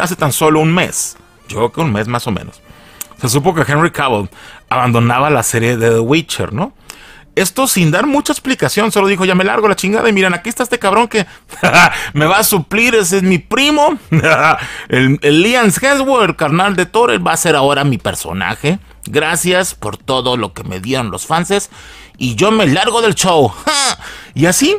hace tan solo un mes, yo creo que un mes más o menos, se supo que Henry Cavill abandonaba la serie de The Witcher, ¿no? Esto sin dar mucha explicación, solo dijo, ya me largo la chingada y miran aquí está este cabrón que me va a suplir, ese es mi primo, el, el Liam Hemsworth, carnal de Thor, va a ser ahora mi personaje. Gracias por todo lo que me dieron los fans y yo me largo del show. y así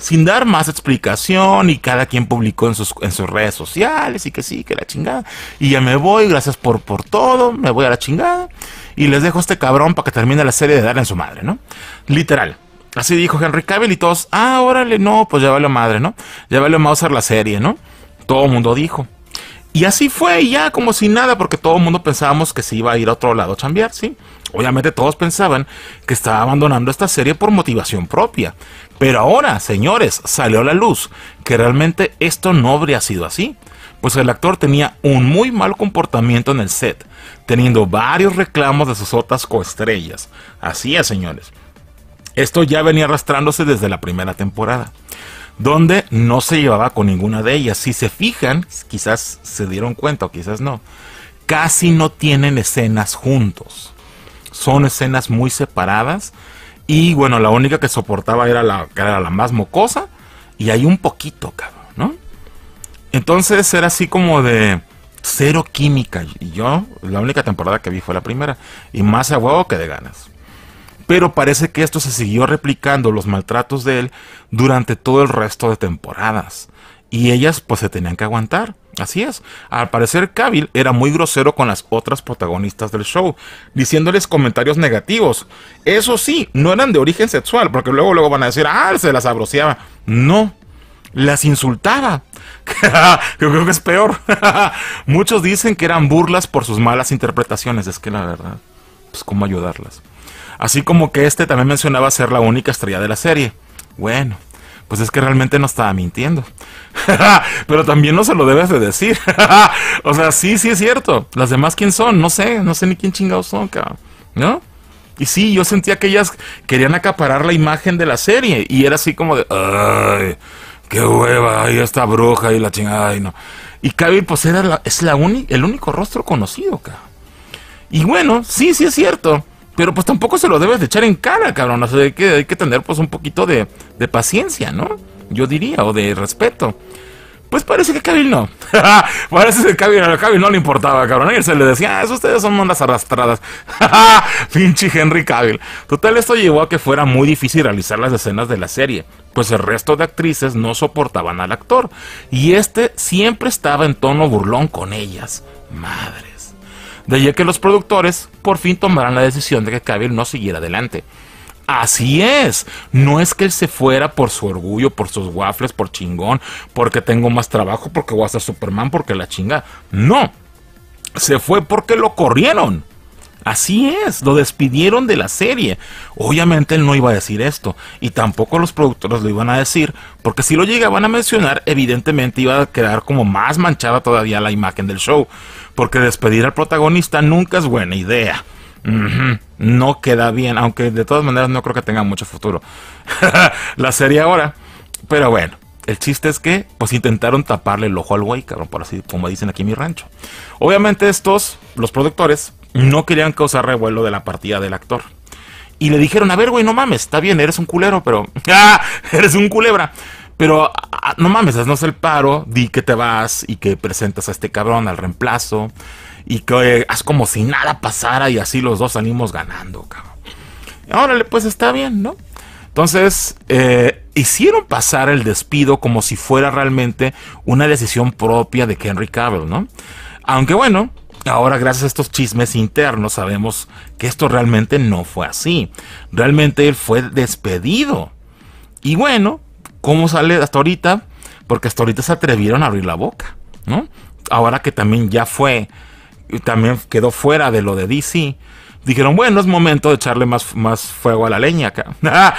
sin dar más explicación y cada quien publicó en sus, en sus redes sociales y que sí, que la chingada. Y ya me voy, gracias por, por todo, me voy a la chingada y les dejo este cabrón para que termine la serie de darle en su madre, ¿no? Literal. Así dijo Henry Cavill y todos, ah, órale, no, pues ya vale madre, ¿no? Ya vale a la serie, ¿no? Todo el mundo dijo. Y así fue, ya como si nada, porque todo el mundo pensábamos que se iba a ir a otro lado a chambear, ¿sí? Obviamente todos pensaban que estaba abandonando esta serie por motivación propia. Pero ahora, señores, salió a la luz que realmente esto no habría sido así. Pues el actor tenía un muy mal comportamiento en el set, teniendo varios reclamos de sus otras coestrellas. Así es, señores. Esto ya venía arrastrándose desde la primera temporada donde no se llevaba con ninguna de ellas. Si se fijan, quizás se dieron cuenta o quizás no, casi no tienen escenas juntos. Son escenas muy separadas y bueno, la única que soportaba era la, la más mocosa y hay un poquito, cabrón, ¿no? Entonces era así como de cero química y yo la única temporada que vi fue la primera y más a huevo que de ganas pero parece que esto se siguió replicando los maltratos de él durante todo el resto de temporadas. Y ellas pues se tenían que aguantar. Así es. Al parecer, Cavill era muy grosero con las otras protagonistas del show, diciéndoles comentarios negativos. Eso sí, no eran de origen sexual, porque luego, luego van a decir, ah, se las abrociaba. No, las insultaba. Yo creo que es peor. Muchos dicen que eran burlas por sus malas interpretaciones. Es que la verdad, pues cómo ayudarlas. Así como que este también mencionaba ser la única estrella de la serie. Bueno, pues es que realmente no estaba mintiendo. Pero también no se lo debes de decir. o sea, sí, sí es cierto. Las demás quién son, no sé, no sé ni quién chingados son, cabrón. ¿No? Y sí, yo sentía que ellas querían acaparar la imagen de la serie. Y era así como de, ay, qué hueva, ahí esta bruja y la chingada, ay, no. Y Kaby, pues era es la el único rostro conocido, cabrón. Y bueno, sí, sí es cierto. Pero pues tampoco se lo debes de echar en cara, cabrón. O sea, hay que, tener pues un poquito de, paciencia, ¿no? Yo diría, o de respeto. Pues parece que Cabil no. parece que Cabil, a no le importaba, cabrón. él se le decía, ah, ustedes son ondas arrastradas. Pinche Henry Cavill. Total, esto llevó a que fuera muy difícil realizar las escenas de la serie, pues el resto de actrices no soportaban al actor. Y este siempre estaba en tono burlón con ellas. Madres. De allí que los productores por fin tomaran la decisión de que Cavill no siguiera adelante. Así es, no es que él se fuera por su orgullo, por sus waffles, por chingón, porque tengo más trabajo, porque voy a ser Superman, porque la chinga. No, se fue porque lo corrieron. Así es, lo despidieron de la serie. Obviamente él no iba a decir esto y tampoco los productores lo iban a decir, porque si lo llegaban a mencionar, evidentemente iba a quedar como más manchada todavía la imagen del show porque despedir al protagonista nunca es buena idea. No queda bien, aunque de todas maneras no creo que tenga mucho futuro la serie ahora. Pero bueno, el chiste es que pues intentaron taparle el ojo al güey, cabrón, por así como dicen aquí en mi rancho. Obviamente estos, los productores, no querían causar revuelo de la partida del actor. Y le dijeron, a ver, güey, no mames, está bien, eres un culero, pero... ¡Ah! Eres un culebra. Pero no mames, haznos el paro, di que te vas y que presentas a este cabrón al reemplazo y que haz como si nada pasara y así los dos salimos ganando, cabrón. Órale, pues está bien, ¿no? Entonces, eh, hicieron pasar el despido como si fuera realmente una decisión propia de Henry Cavill, ¿no? Aunque bueno, Ahora, gracias a estos chismes internos, sabemos que esto realmente no fue así. Realmente él fue despedido. Y bueno, cómo sale hasta ahorita, porque hasta ahorita se atrevieron a abrir la boca, ¿no? Ahora que también ya fue, también quedó fuera de lo de DC, dijeron, bueno, es momento de echarle más, más fuego a la leña acá.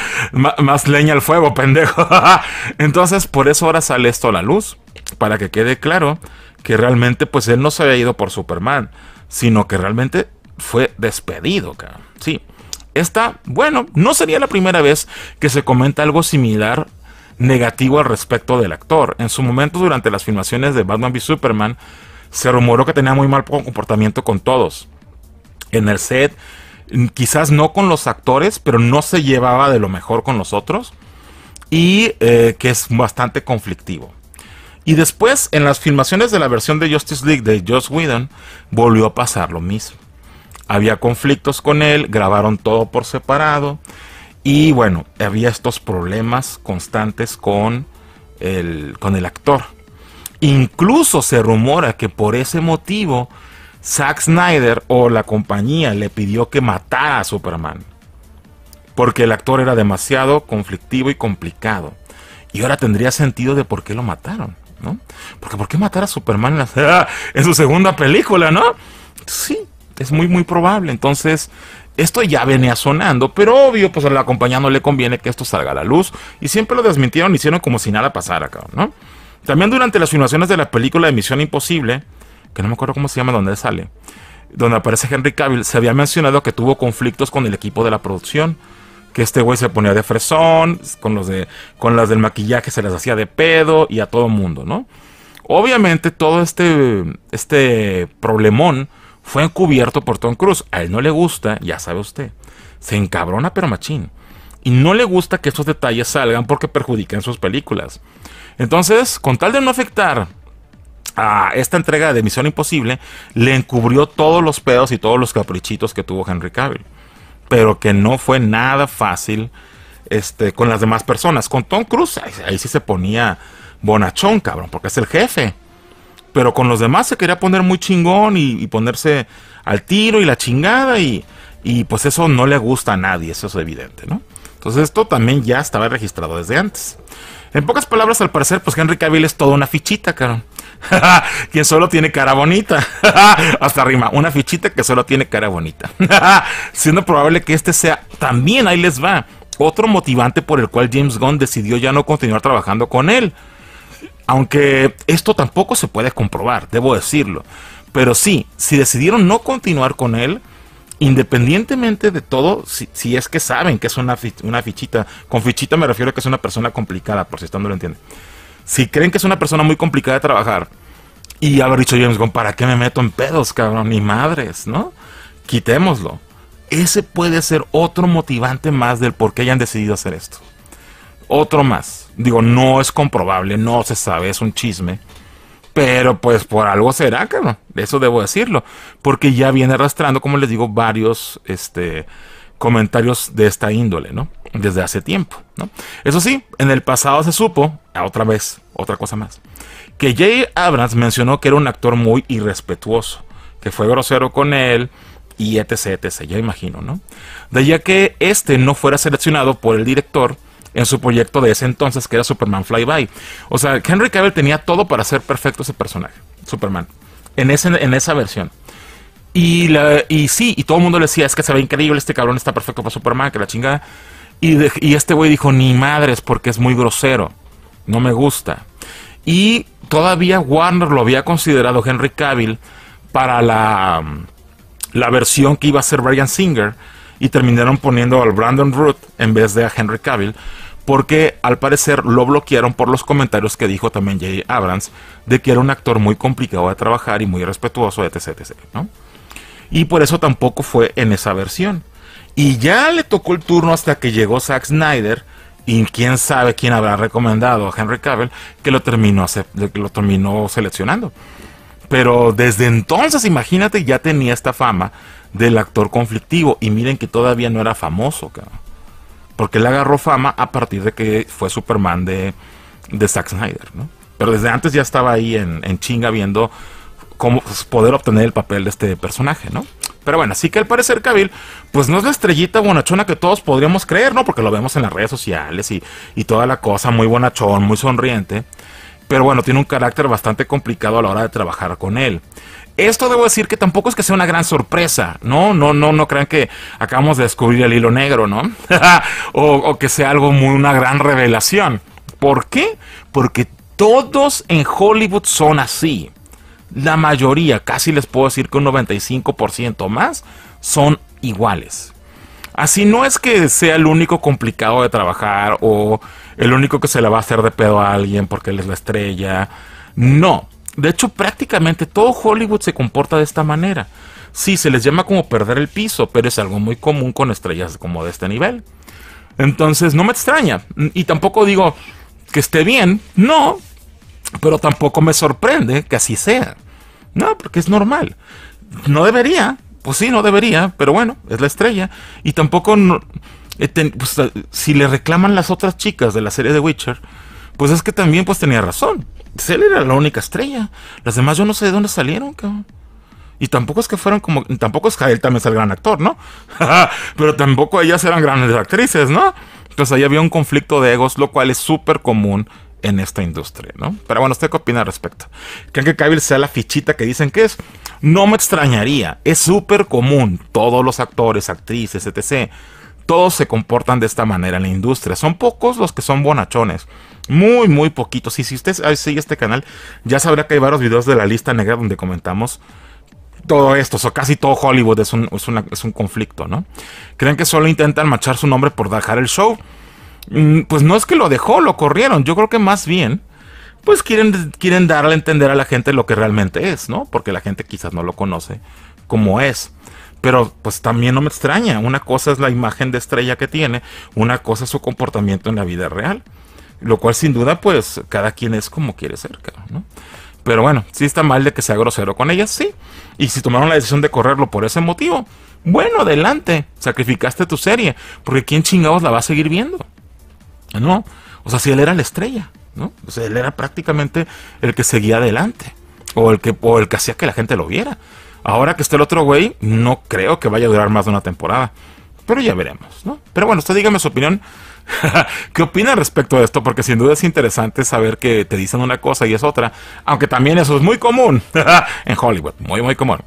más leña al fuego, pendejo. Entonces, por eso ahora sale esto a la luz, para que quede claro que realmente, pues él no se había ido por Superman, sino que realmente fue despedido, acá. Sí. Esta, bueno, no sería la primera vez que se comenta algo similar negativo al respecto del actor. En su momento, durante las filmaciones de Batman v Superman, se rumoró que tenía muy mal comportamiento con todos. En el set, mm, quizás no con los actores, pero no se llevaba de lo mejor con los otros. Y eh, que es bastante conflictivo. Y después, en las filmaciones de la versión de Justice League de Joss Whedon, volvió a pasar lo mismo. Había conflictos con él, grabaron todo por separado. Y bueno, había estos problemas constantes con el, con el actor. Incluso se rumora que por ese motivo Zack Snyder o la compañía le pidió que matara a Superman. Porque el actor era demasiado conflictivo y complicado. Y ahora tendría sentido de por qué lo mataron, ¿no? Porque ¿por qué matar a Superman en, en su segunda película, no? Sí, es muy, muy probable. Entonces, esto ya venía sonando, pero obvio, pues a la compañía no le conviene que esto salga a la luz. Y siempre lo desmintieron, hicieron como si nada pasara, cabrón, ¿no? También durante las filmaciones de la película de Misión Imposible, que no me acuerdo cómo se llama, donde sale, donde aparece Henry Cavill, se había mencionado que tuvo conflictos con el equipo de la producción. Que este güey se ponía de fresón, con, los de, con las del maquillaje se las hacía de pedo y a todo mundo, ¿no? Obviamente todo este, este problemón fue encubierto por Tom Cruise. A él no le gusta, ya sabe usted. Se encabrona pero machín. Y no le gusta que estos detalles salgan porque perjudican sus películas. Entonces, con tal de no afectar a esta entrega de Misión Imposible, le encubrió todos los pedos y todos los caprichitos que tuvo Henry Cavill. Pero que no fue nada fácil este, con las demás personas. Con Tom Cruise, ahí sí se ponía bonachón, cabrón, porque es el jefe pero con los demás se quería poner muy chingón y, ponerse al tiro y la chingada y, pues eso no le gusta a nadie, eso es evidente, ¿no? Entonces esto también ya estaba registrado desde antes. En pocas palabras, al parecer, pues Henry Cavill es toda una fichita, cabrón. Quien solo tiene cara bonita. Hasta rima, una fichita que solo tiene cara bonita. Siendo probable que este sea también, ahí les va, otro motivante por el cual James Gunn decidió ya no continuar trabajando con él. Aunque esto tampoco se puede comprobar, debo decirlo. Pero sí, si decidieron no continuar con él, independientemente de todo, si, es que saben que es una, una, fichita, con fichita me refiero a que es una persona complicada, por si están no lo entiende. Si creen que es una persona muy complicada de trabajar y haber dicho James ¿para qué me meto en pedos, cabrón? Ni madres, ¿no? Quitémoslo. Ese puede ser otro motivante más del por qué hayan decidido hacer esto otro más. Digo, no es comprobable, no se sabe, es un chisme. Pero pues por algo será, cabrón. Eso debo decirlo. Porque ya viene arrastrando, como les digo, varios este, comentarios de esta índole, ¿no? Desde hace tiempo, ¿no? Eso sí, en el pasado se supo, ah, otra vez, otra cosa más, que Jay Abrams mencionó que era un actor muy irrespetuoso, que fue grosero con él, y etc, etc, ya imagino, ¿no? De allá que este no fuera seleccionado por el director en su proyecto de ese entonces que era Superman Flyby. O sea, Henry Cavill tenía todo para ser perfecto ese personaje, Superman, en, ese, en esa versión. Y, la, sí, y todo el mundo le decía, es que se ve increíble, este cabrón está perfecto para Superman, que la chingada. Y, este güey dijo, ni madres, porque es muy grosero, no me gusta. Y todavía Warner lo había considerado Henry Cavill para la, la versión que iba a ser Brian Singer y terminaron poniendo al Brandon Root en vez de a Henry Cavill porque al parecer lo bloquearon por los comentarios que dijo también Jay Abrams de que era un actor muy complicado de trabajar y muy respetuoso, etc. etc Y por eso tampoco fue en esa versión. Y ya le tocó el turno hasta que llegó Zack Snyder. Y quién sabe quién habrá recomendado a Henry Cavill que lo terminó, que lo terminó seleccionando. Pero desde entonces, imagínate, ya tenía esta fama del actor conflictivo. Y miren que todavía no era famoso, cabrón porque él agarró fama a partir de que fue Superman de, de Zack Snyder, ¿no? Pero desde antes ya estaba ahí en, en chinga viendo cómo pues, poder obtener el papel de este personaje, ¿no? Pero bueno, sí que al parecer cabil, pues no es la estrellita bonachona que todos podríamos creer, ¿no? Porque lo vemos en las redes sociales y, y toda la cosa, muy bonachón, muy sonriente pero bueno, tiene un carácter bastante complicado a la hora de trabajar con él. Esto debo decir que tampoco es que sea una gran sorpresa, ¿no? No, no, no crean que acabamos de descubrir el hilo negro, ¿no? o, o, que sea algo muy, una gran revelación. ¿Por qué? Porque todos en Hollywood son así. La mayoría, casi les puedo decir que un 95% más, son iguales. Así no es que sea el único complicado de trabajar o el único que se le va a hacer de pedo a alguien porque él es la estrella. No. De hecho, prácticamente todo Hollywood se comporta de esta manera. Sí, se les llama como perder el piso, pero es algo muy común con estrellas como de este nivel. Entonces, no me extraña. Y tampoco digo que esté bien, no, pero tampoco me sorprende que así sea. No, porque es normal. No debería, pues sí, no debería, pero bueno, es la estrella. Y tampoco, eh, pues, eh, si le reclaman las otras chicas de la serie de Witcher, pues es que también pues tenía razón. Él era la única estrella. Las demás yo no sé de dónde salieron, cabrón. Y tampoco es que fueron como. Tampoco es que él también es el gran actor, ¿no? Pero tampoco ellas eran grandes actrices, ¿no? Entonces ahí había un conflicto de egos, lo cual es súper común en esta industria, ¿no? Pero bueno, ¿usted qué opina al respecto? ¿Creen que Cavill sea la fichita que dicen que es? No me extrañaría, es súper común, todos los actores, actrices, etc. Todos se comportan de esta manera en la industria. Son pocos los que son bonachones. Muy, muy poquitos. Y si usted ah, sigue este canal, ya sabrá que hay varios videos de la lista negra donde comentamos todo esto, o casi todo Hollywood es un, es, es un, conflicto, ¿no? Creen que solo intentan machar su nombre por dejar el show. Mm, pues no es que lo dejó, lo corrieron. Yo creo que más bien pues quieren, quieren darle a entender a la gente lo que realmente es, ¿no? Porque la gente quizás no lo conoce como es. Pero pues también no me extraña, una cosa es la imagen de estrella que tiene, una cosa es su comportamiento en la vida real. Lo cual sin duda pues cada quien es como quiere ser, ¿no? Pero bueno, si está mal de que sea grosero con ella sí. Y si tomaron la decisión de correrlo por ese motivo, bueno, adelante, sacrificaste tu serie, porque ¿quién chingados la va a seguir viendo? ¿No? O sea, si él era la estrella él era prácticamente el que seguía adelante o el que, el que hacía que la gente lo viera. Ahora que está el otro güey, no creo que vaya a durar más de una temporada. Pero ya veremos, Pero bueno, usted dígame su opinión. ¿Qué opina respecto a esto? Porque sin duda es interesante saber que te dicen una cosa y es otra. Aunque también eso es muy común en Hollywood. Muy, muy común.